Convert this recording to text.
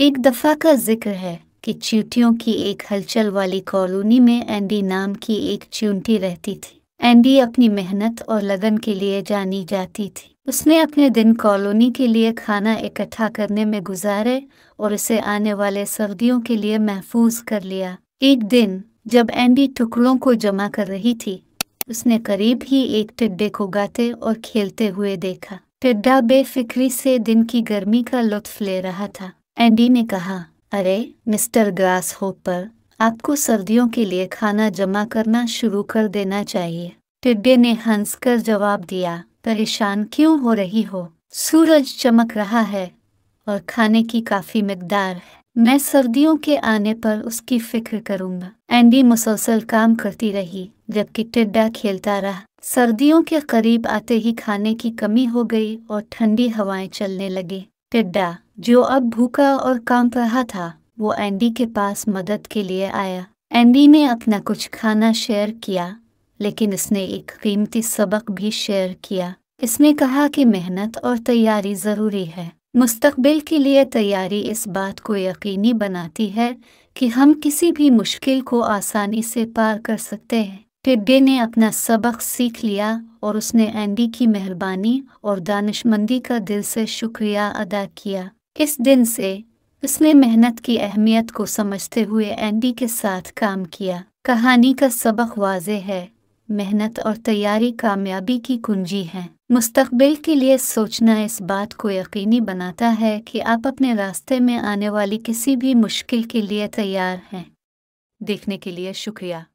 एक दफ़ा का जिक्र है कि चींटियों की एक हलचल वाली कॉलोनी में एंडी नाम की एक चींटी रहती थी एंडी अपनी मेहनत और लगन के लिए जानी जाती थी उसने अपने दिन कॉलोनी के लिए खाना इकट्ठा करने में गुजारे और उसे आने वाले सर्दियों के लिए महफूज कर लिया एक दिन जब एंडी टुकड़ों को जमा कर रही थी उसने करीब ही एक टिड्डे को गाते और खेलते हुए देखा टिड्डा बेफिक्री से दिन की गर्मी का लुत्फ ले रहा था एंडी ने कहा अरे मिस्टर ग्रास होपर आपको सर्दियों के लिए खाना जमा करना शुरू कर देना चाहिए टिड्डे ने हंसकर जवाब दिया परेशान क्यों हो रही हो सूरज चमक रहा है और खाने की काफी मकदार है मैं सर्दियों के आने पर उसकी फिक्र करूंगा एंडी मुसलसल काम करती रही जबकि टिड्डा खेलता रहा सर्दियों के करीब आते ही खाने की कमी हो गई और ठंडी हवाएं चलने लगी टिड्डा जो अब भूखा और कांप रहा था वो एंडी के पास मदद के लिए आया एंडी ने अपना कुछ खाना शेयर किया लेकिन इसने एक कीमती सबक भी शेयर किया इसने कहा कि मेहनत और तैयारी ज़रूरी है मुस्तकबिल के लिए तैयारी इस बात को यकीनी बनाती है कि हम किसी भी मुश्किल को आसानी से पार कर सकते हैं टिड्डे ने अपना सबक सीख लिया और उसने एंडी की मेहरबानी और दानिशमंदी का दिल से शुक्रिया अदा किया इस दिन से उसने मेहनत की अहमियत को समझते हुए एंडी के साथ काम किया कहानी का सबक वाज है मेहनत और तैयारी कामयाबी की कुंजी है मुस्तकबिल के लिए सोचना इस बात को यकीनी बनाता है कि आप अपने रास्ते में आने वाली किसी भी मुश्किल के लिए तैयार हैं देखने के लिए शुक्रिया